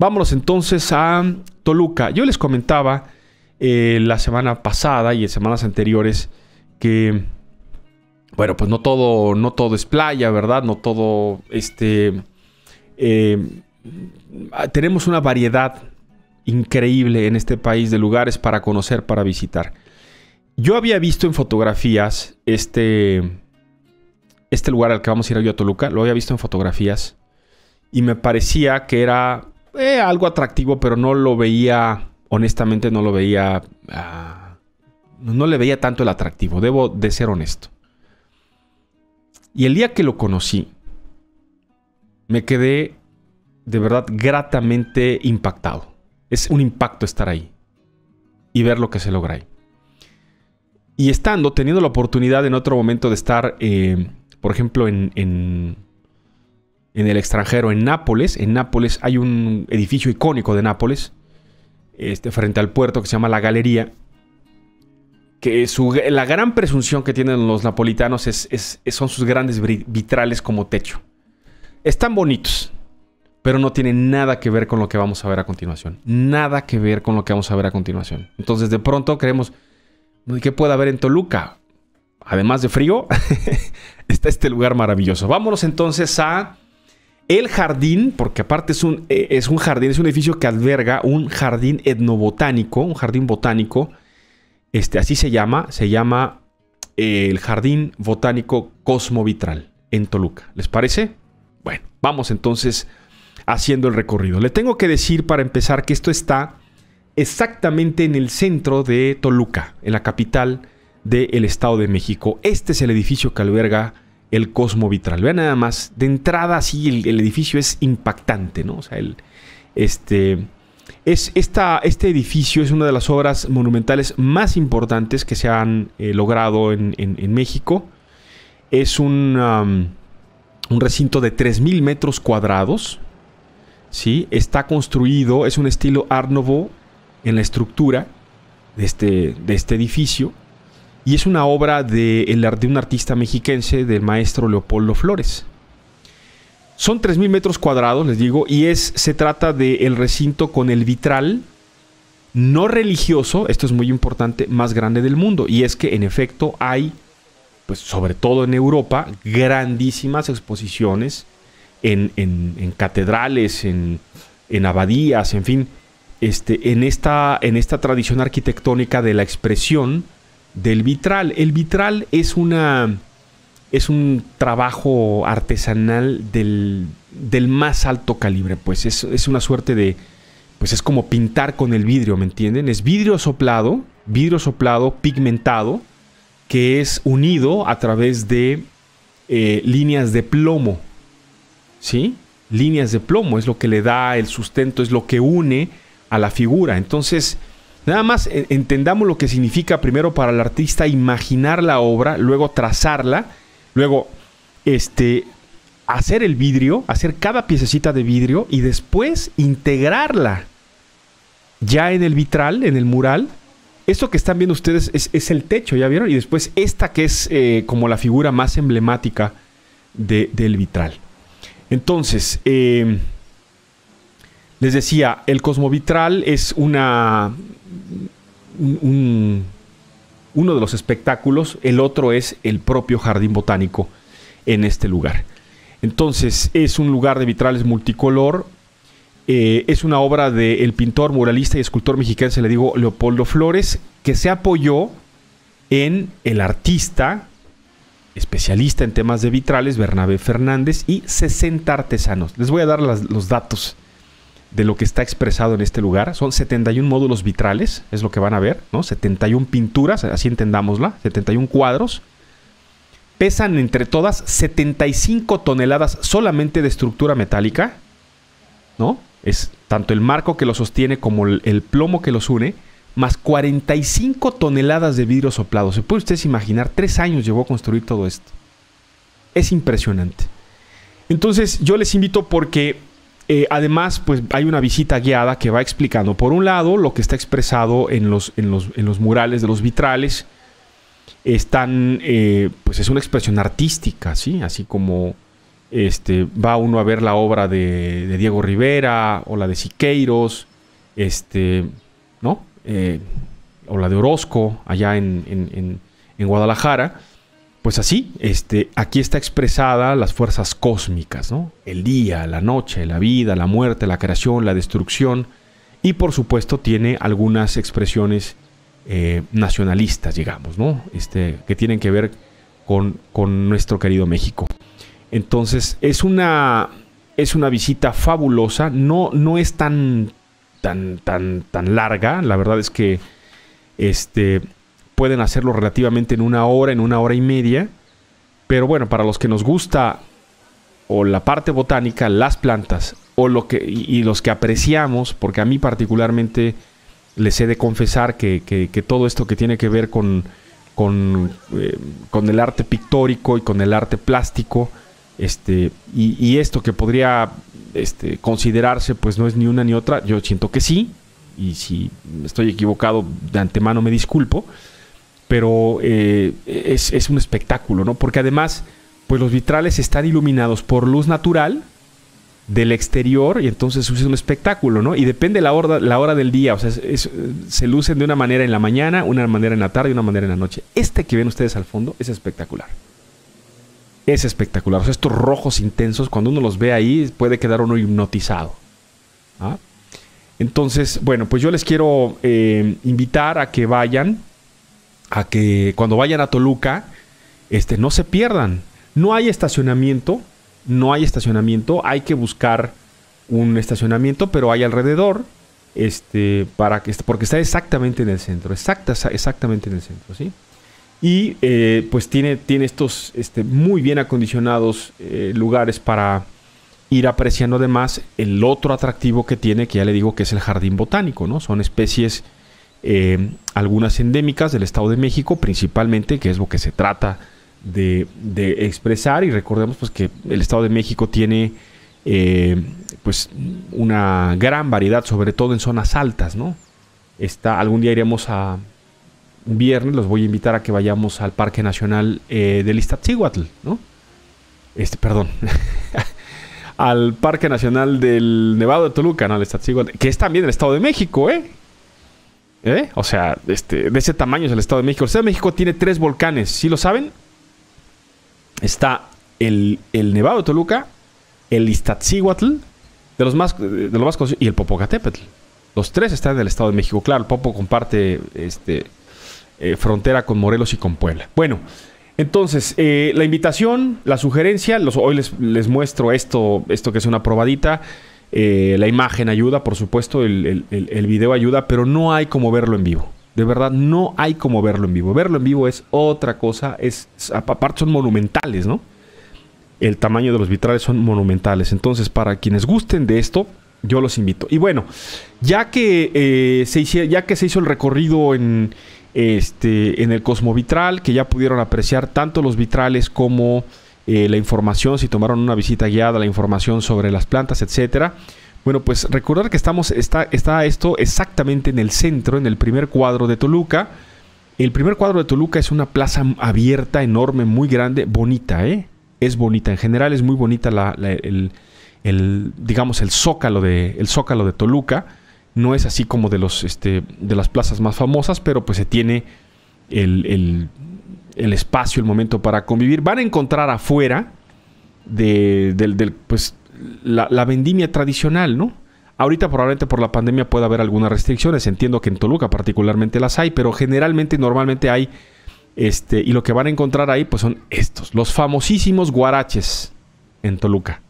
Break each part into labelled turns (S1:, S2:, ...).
S1: Vámonos entonces a Toluca. Yo les comentaba eh, la semana pasada y en semanas anteriores que, bueno, pues no todo, no todo es playa, ¿verdad? No todo, este, eh, ah, tenemos una variedad increíble en este país de lugares para conocer, para visitar. Yo había visto en fotografías este, este lugar al que vamos a ir hoy a Toluca, lo había visto en fotografías y me parecía que era eh, algo atractivo, pero no lo veía, honestamente no lo veía, ah, no le veía tanto el atractivo, debo de ser honesto. Y el día que lo conocí, me quedé de verdad gratamente impactado. Es un impacto estar ahí y ver lo que se logra ahí. Y estando, teniendo la oportunidad en otro momento de estar, eh, por ejemplo, en en el extranjero, en Nápoles. En Nápoles hay un edificio icónico de Nápoles, este, frente al puerto que se llama La Galería, que la gran presunción que tienen los napolitanos es, son sus grandes vitrales como techo. Están bonitos, pero no tienen nada que ver con lo que vamos a ver a continuación. Nada que ver con lo que vamos a ver a continuación. Entonces de pronto creemos, ¿qué puede haber en Toluca? Además de frío, está este lugar maravilloso. Vámonos entonces a el jardín, porque aparte es un, eh, es un jardín, es un edificio que alberga un jardín etnobotánico, un jardín botánico, este, así se llama, se llama eh, el Jardín Botánico Cosmovitral en Toluca. ¿Les parece? Bueno, vamos entonces haciendo el recorrido. Le tengo que decir para empezar que esto está exactamente en el centro de Toluca, en la capital del Estado de México. Este es el edificio que alberga el Cosmo Vitral. Vean nada más, de entrada sí, el, edificio es impactante, ¿no? sea, el, este, es, este edificio es una de las obras monumentales más importantes que se han eh, logrado en, México. Es un, un recinto de 3.000 metros cuadrados. ¿sí? Está construido, es un estilo Art Nouveau en la estructura de este, de este edificio y es una obra de, de un artista mexiquense, del maestro Leopoldo Flores. Son 3.000 metros cuadrados, les digo, y es, se trata del el recinto con el vitral no religioso, esto es muy importante, más grande del mundo. Y es que en efecto hay, pues sobre todo en Europa, grandísimas exposiciones en, en, en catedrales, en, en, abadías, en fin, este, en, esta, en esta tradición arquitectónica de la expresión del vitral. El vitral es una es un trabajo artesanal del, más alto calibre, pues es, una suerte de, pues es como pintar con el vidrio, ¿me entienden? Es vidrio soplado, vidrio soplado, pigmentado, que es unido a través de eh, líneas de plomo, ¿sí? Líneas de plomo es lo que le da el sustento, es lo que une a la figura. Entonces, Nada más entendamos lo que significa primero para el artista imaginar la obra, luego trazarla, luego este, hacer el vidrio, hacer cada piececita de vidrio y después integrarla ya en el vitral, en el mural. Esto que están viendo ustedes es, el techo, ¿ya vieron? Y después esta que es eh, como la figura más emblemática del vitral. Entonces, eh, les decía, el cosmovitral es una... uno de los espectáculos, el otro es el propio jardín botánico en este lugar. Entonces, es un lugar de vitrales multicolor. Eh, es una obra del pintor, muralista y escultor mexicano, se le digo Leopoldo Flores, que se apoyó en el artista, especialista en temas de vitrales, Bernabé Fernández, y 60 artesanos. Les voy a dar los datos de lo que está expresado en este lugar. Son 71 módulos vitrales, es lo que van a ver, ¿no? 71 pinturas, así entendámosla, 71 cuadros. Pesan entre todas 75 toneladas solamente de estructura metálica, ¿no? Es tanto el marco que lo sostiene como el, el plomo que los une, más 45 toneladas de vidrio soplado. ¿Se puede ustedes imaginar? Tres años llevó a construir todo esto. Es impresionante. Entonces yo les invito porque eh, además, pues hay una visita guiada que va explicando, por un lado, lo que está expresado en los, en los, en los murales de los vitrales. Están, eh, pues es una expresión artística, ¿sí? Así como este, va uno a ver la obra de, Diego Rivera o la de Siqueiros, este, ¿no? Eh, o la de Orozco, allá en, en Guadalajara pues así, este, aquí está expresada las fuerzas cósmicas, ¿no? El día, la noche, la vida, la muerte, la creación, la destrucción, y por supuesto tiene algunas expresiones eh, nacionalistas, digamos, ¿no? Este, que tienen que ver con, nuestro querido México. Entonces, es una, es una visita fabulosa, no, no es tan, tan, tan, tan larga, la verdad es que, este, pueden hacerlo relativamente en una hora, en una hora y media. Pero bueno, para los que nos gusta o la parte botánica, las plantas, o lo que, y, los que apreciamos, porque a mí particularmente les he de confesar que, todo esto que tiene que ver con, eh, con, el arte pictórico y con el arte plástico, este, y, esto que podría este, considerarse, pues no es ni una ni otra, yo siento que sí, y si estoy equivocado de antemano me disculpo, pero eh, es, un espectáculo, ¿no? Porque además, pues los vitrales están iluminados por luz natural del exterior y entonces es un espectáculo, ¿no? Y depende la hora, la hora del día, o sea, se lucen de una manera en la mañana, una manera en la tarde una manera en la noche. Este que ven ustedes al fondo es espectacular. Es espectacular. O sea, estos rojos intensos, cuando uno los ve ahí, puede quedar uno hipnotizado. ¿ah? Entonces, bueno, pues yo les quiero eh, invitar a que vayan a que cuando vayan a Toluca, este, no se pierdan. No hay estacionamiento, no hay estacionamiento, hay que buscar un estacionamiento, pero hay alrededor, este, para que, porque está exactamente en el centro, exacta, exactamente en el centro, ¿sí? Y eh, pues tiene, tiene estos este, muy bien acondicionados eh, lugares para ir apreciando además el otro atractivo que tiene, que ya le digo que es el jardín botánico, ¿no? Son especies eh, algunas endémicas del Estado de México, principalmente, que es lo que se trata de, expresar. Y recordemos pues, que el Estado de México tiene em, pues, una gran variedad, sobre todo en zonas altas, ¿no? Está, algún día iremos a un viernes, los voy a invitar a que vayamos al Parque Nacional eh, del Iztaccíhuatl, ¿no? Este, perdón. al Parque Nacional del Nevado de Toluca, ¿no? Al que es también el Estado de México, ¿eh? ¿Eh? O sea, este, de ese tamaño es el Estado de México. El Estado de México tiene tres volcanes, si lo saben? Está el, Nevado de Toluca, el Iztaccíhuatl, de los más, de los y el Popocatépetl. Los tres están en el Estado de México. Claro, el Popo comparte este, eh, frontera con Morelos y con Puebla. Bueno, entonces, eh, la invitación, la sugerencia, hoy les, les, muestro esto, esto que es una probadita. Eh, la imagen ayuda, por supuesto, el, el, video ayuda, pero no hay como verlo en vivo. De verdad, no hay como verlo en vivo. Verlo en vivo es otra cosa. Es, aparte son monumentales, ¿no? El tamaño de los vitrales son monumentales. Entonces, para quienes gusten de esto, yo los invito. Y bueno, ya que, eh, se, hizo, ya que se hizo el recorrido en, este, en el Cosmovitral, que ya pudieron apreciar tanto los vitrales como eh, la información, si tomaron una visita guiada, la información sobre las plantas, etcétera. Bueno, pues recordar que estamos, está, está esto exactamente en el centro, en el primer cuadro de Toluca. El primer cuadro de Toluca es una plaza abierta, enorme, muy grande, bonita, ¿eh? Es bonita, en general es muy bonita la, el, el, digamos, el zócalo de, el zócalo de Toluca. No es así como de, los, este, de las plazas más famosas, pero pues se tiene el, el el espacio, el momento para convivir. Van a encontrar afuera de, del, pues, la, vendimia tradicional, ¿no? Ahorita probablemente por la pandemia pueda haber algunas restricciones. Entiendo que en Toluca particularmente las hay, pero generalmente, normalmente hay, este, y lo que van a encontrar ahí, pues son estos, los famosísimos guaraches en Toluca.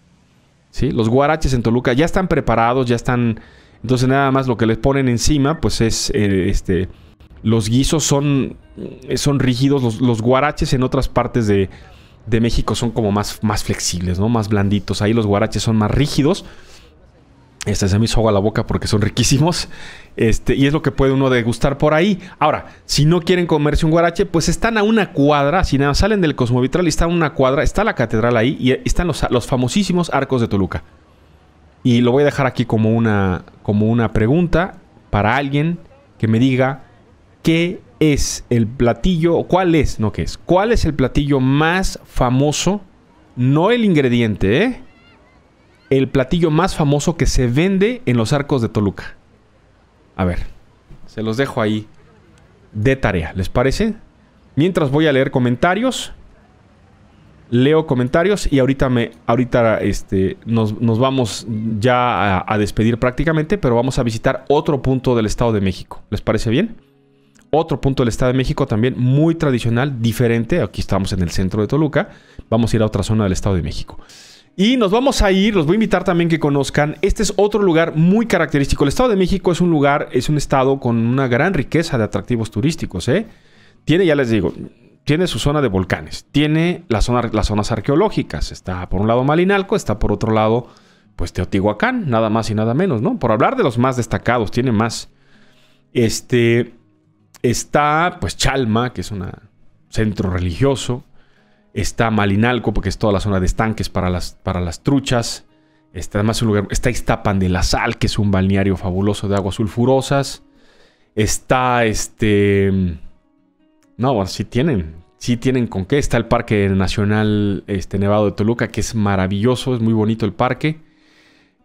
S1: ¿Sí? Los guaraches en Toluca ya están preparados, ya están... Entonces nada más lo que les ponen encima, pues es eh, este los guisos son, son rígidos, los, guaraches en otras partes de, de México son como más, más, flexibles, ¿no? Más blanditos. Ahí los guaraches son más rígidos. Este se me hizo agua la boca porque son riquísimos. Este, y es lo que puede uno degustar por ahí. Ahora, si no quieren comerse un guarache, pues están a una cuadra. Si nada, salen del Cosmovitral y están a una cuadra. Está la catedral ahí y están los, los famosísimos arcos de Toluca. Y lo voy a dejar aquí como una, como una pregunta para alguien que me diga ¿qué es el platillo? ¿Cuál es? No, ¿qué es? ¿Cuál es el platillo más famoso? No el ingrediente, ¿eh? El platillo más famoso que se vende en los arcos de Toluca. A ver, se los dejo ahí de tarea, ¿les parece? Mientras voy a leer comentarios. Leo comentarios y ahorita me. Ahorita este, nos, vamos ya a, a despedir prácticamente, pero vamos a visitar otro punto del Estado de México. ¿Les parece bien? Otro punto del Estado de México también muy tradicional, diferente. Aquí estamos en el centro de Toluca. Vamos a ir a otra zona del Estado de México. Y nos vamos a ir, los voy a invitar también que conozcan. Este es otro lugar muy característico. El Estado de México es un lugar, es un estado con una gran riqueza de atractivos turísticos. ¿eh? Tiene, ya les digo, tiene su zona de volcanes, tiene la zona, las zonas arqueológicas. Está por un lado Malinalco, está por otro lado, pues Teotihuacán, nada más y nada menos, ¿no? Por hablar de los más destacados, tiene más. Este. Está pues Chalma, que es un centro religioso. Está Malinalco, porque es toda la zona de estanques para las, para las truchas. Está además un lugar. Está Iztapan de la Sal, que es un balneario fabuloso de aguas sulfurosas. Está este. No, bueno, sí tienen. Sí tienen con qué. Está el Parque Nacional este, Nevado de Toluca, que es maravilloso, es muy bonito el parque.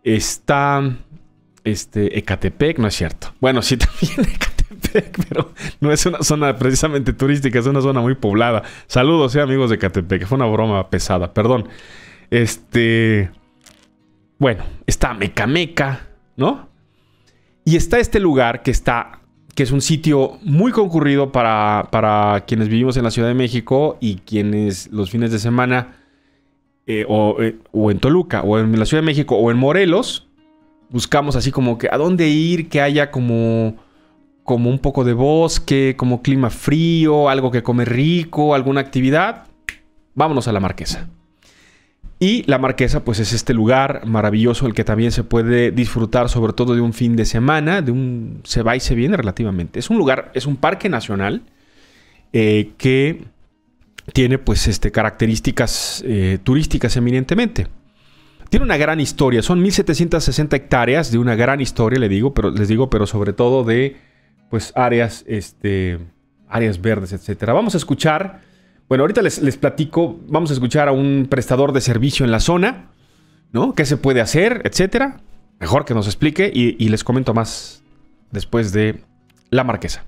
S1: Está este, Ecatepec, no es cierto. Bueno, sí, también pero no es una zona precisamente turística, es una zona muy poblada. Saludos, eh, amigos de Catepec, fue una broma pesada, perdón. Este. Bueno, está Mecameca, ¿no? Y está este lugar que está. que es un sitio muy concurrido para, para quienes vivimos en la Ciudad de México y quienes los fines de semana. Eh, o, eh, o en Toluca, o en la Ciudad de México, o en Morelos, buscamos así como que a dónde ir que haya como como un poco de bosque, como clima frío, algo que come rico, alguna actividad, vámonos a la marquesa. Y la marquesa pues es este lugar maravilloso, el que también se puede disfrutar sobre todo de un fin de semana, de un se va y se viene relativamente. Es un lugar, es un parque nacional eh, que tiene pues este, características eh, turísticas eminentemente. Tiene una gran historia, son 1760 hectáreas de una gran historia, le digo, pero, les digo, pero sobre todo de pues áreas, este, áreas verdes, etcétera. Vamos a escuchar, bueno, ahorita les, les platico, vamos a escuchar a un prestador de servicio en la zona, ¿no? ¿Qué se puede hacer, etcétera? Mejor que nos explique y, les comento más después de La Marquesa.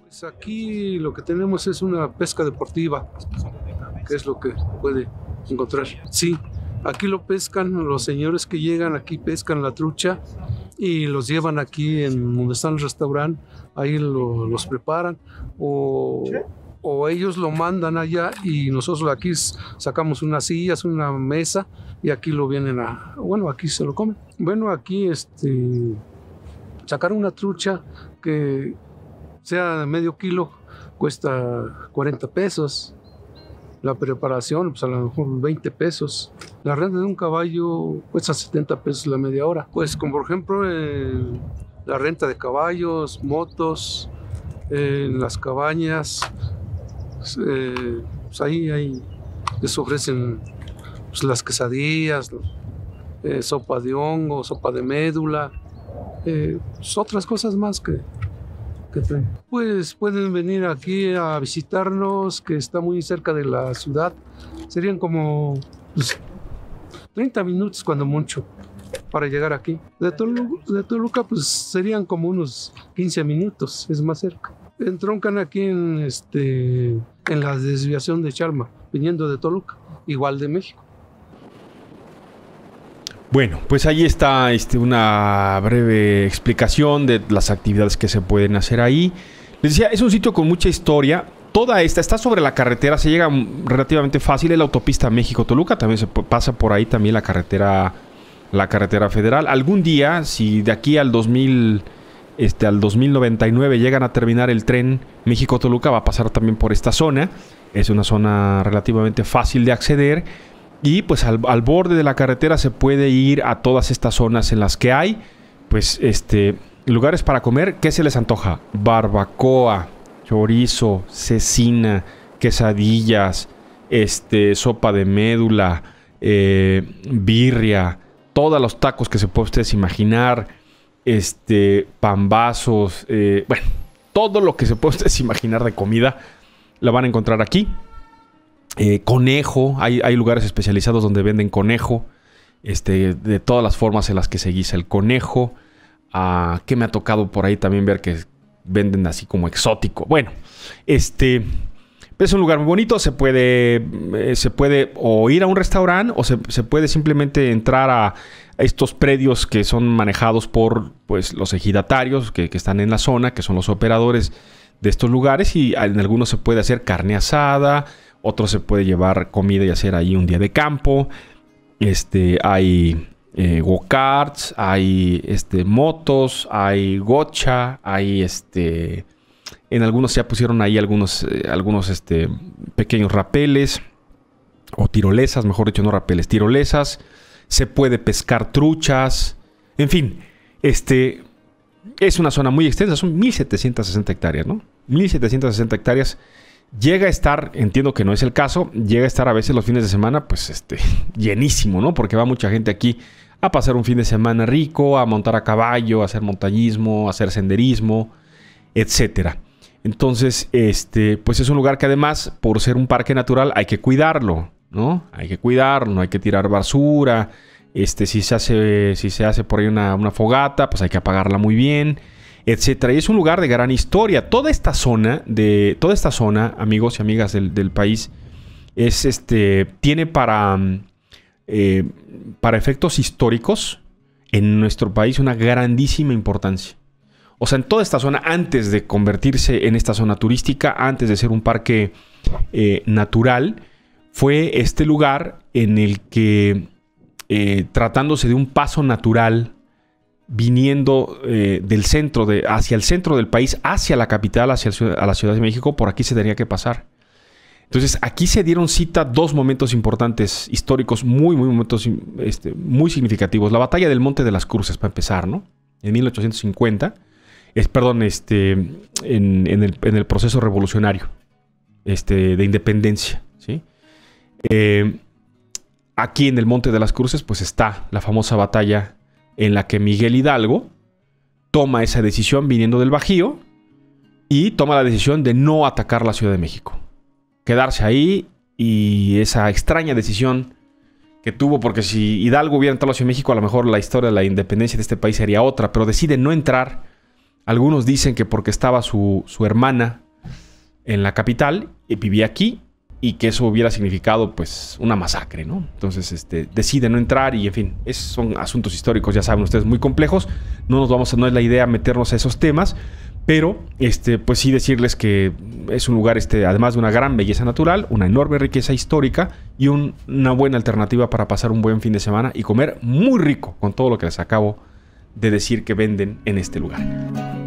S2: Pues aquí lo que tenemos es una pesca deportiva, que es lo que puede encontrar. Sí, aquí lo pescan los señores que llegan, aquí pescan la trucha y los llevan aquí en donde está el restaurante, ahí los preparan o, ellos lo mandan allá y nosotros aquí sacamos unas sillas, una mesa y aquí lo vienen a, bueno, aquí se lo comen. Bueno, aquí este, sacar una trucha que sea de medio kilo cuesta 40 pesos. La preparación, pues a lo mejor 20 pesos. La renta de un caballo cuesta 70 pesos la media hora. Pues como por ejemplo la renta de caballos, motos, eh, las cabañas, eh, pues ahí, ahí, les ofrecen pues, las quesadillas, eh, sopa de hongo, sopa de médula, pues, otras cosas más que, pues pueden venir aquí a visitarnos, que está muy cerca de la ciudad. Serían como pues, 30 minutos cuando mucho para llegar aquí. De Toluca, de pues serían como unos 15 minutos, es más cerca. Entroncan aquí en, este, en la desviación de Charma viniendo de Toluca, igual de México.
S1: Bueno, pues ahí está este, una breve explicación de las actividades que se pueden hacer ahí. Les decía, es un sitio con mucha historia toda esta está sobre la carretera, se llega relativamente fácil, es la autopista México-Toluca, también se pasa por ahí también la carretera, la carretera federal. Algún día, si de aquí al 2000, este, al 2099 llegan a terminar el tren México-Toluca, va a pasar también por esta zona. Es una zona relativamente fácil de acceder. Y pues al, borde de la carretera se puede ir a todas estas zonas en las que hay, pues este, lugares para comer. ¿Qué se les antoja? Barbacoa, chorizo, cecina, quesadillas, este, sopa de médula, eh, birria, todos los tacos que se puede ustedes imaginar, este, pambazos, eh, bueno, todo lo que se puede ustedes imaginar de comida la van a encontrar aquí. Eh, conejo, hay, lugares especializados donde venden conejo, este, de todas las formas en las que se guisa el conejo. Ah, que me ha tocado por ahí también ver que, venden así como exótico. Bueno, este es un lugar muy bonito, se puede, eh, se puede o ir a un restaurante o se, puede simplemente entrar a estos predios que son manejados por pues, los ejidatarios que, que, están en la zona, que son los operadores de estos lugares y en algunos se puede hacer carne asada, otros se puede llevar comida y hacer ahí un día de campo, este, hay eh, go hay este, motos, hay gocha, hay este... En algunos ya pusieron ahí algunos, eh, algunos este, pequeños rapeles o tirolesas, mejor dicho, no rapeles, tirolesas. Se puede pescar truchas. En fin, este, es una zona muy extensa, son 1760 hectáreas, ¿no? 1760 hectáreas. Llega a estar, entiendo que no es el caso, llega a estar a veces los fines de semana, pues este, llenísimo, ¿no? Porque va mucha gente aquí a pasar un fin de semana rico, a montar a caballo, a hacer montañismo, a hacer senderismo, etcétera. Entonces, este, pues es un lugar que además, por ser un parque natural, hay que cuidarlo, ¿no? Hay que cuidarlo, hay que tirar basura. Este, si se hace, si se hace por ahí una, fogata, pues hay que apagarla muy bien, etcétera. Y es un lugar de gran historia. Toda esta zona, de, toda esta zona, amigos y amigas del, del país, es este, tiene para mm, eh, para efectos históricos, en nuestro país una grandísima importancia. O sea, en toda esta zona, antes de convertirse en esta zona turística, antes de ser un parque eh, natural, fue este lugar en el que, eh, tratándose de un paso natural, viniendo del centro, de, hacia el centro del país, hacia la capital, hacia la Ciudad de México, por aquí se tenía que pasar. Entonces, aquí se dieron cita dos momentos importantes, históricos, muy, muy momentos este, muy significativos. La batalla del Monte de las Cruces, para empezar, ¿no? En 1850, es, perdón, este, en, el, proceso revolucionario este, de independencia, ¿sí? Eh, aquí en el Monte de las Cruces, pues está la famosa batalla en la que Miguel Hidalgo toma esa decisión viniendo del Bajío y toma la decisión de no atacar la Ciudad de México quedarse ahí y esa extraña decisión que tuvo, porque si Hidalgo hubiera entrado hacia México, a lo mejor la historia de la independencia de este país sería otra, pero decide no entrar. Algunos dicen que porque estaba su, hermana en la capital y eh, vivía aquí y que eso hubiera significado pues una masacre, ¿no? Entonces este, decide no entrar y en fin, esos son asuntos históricos, ya saben ustedes, muy complejos. No nos vamos a, no es la idea meternos a esos temas, pero, este, pues sí decirles que es un lugar, este, además de una gran belleza natural, una enorme riqueza histórica y una buena alternativa para pasar un buen fin de semana y comer muy rico con todo lo que les acabo de decir que venden en este lugar.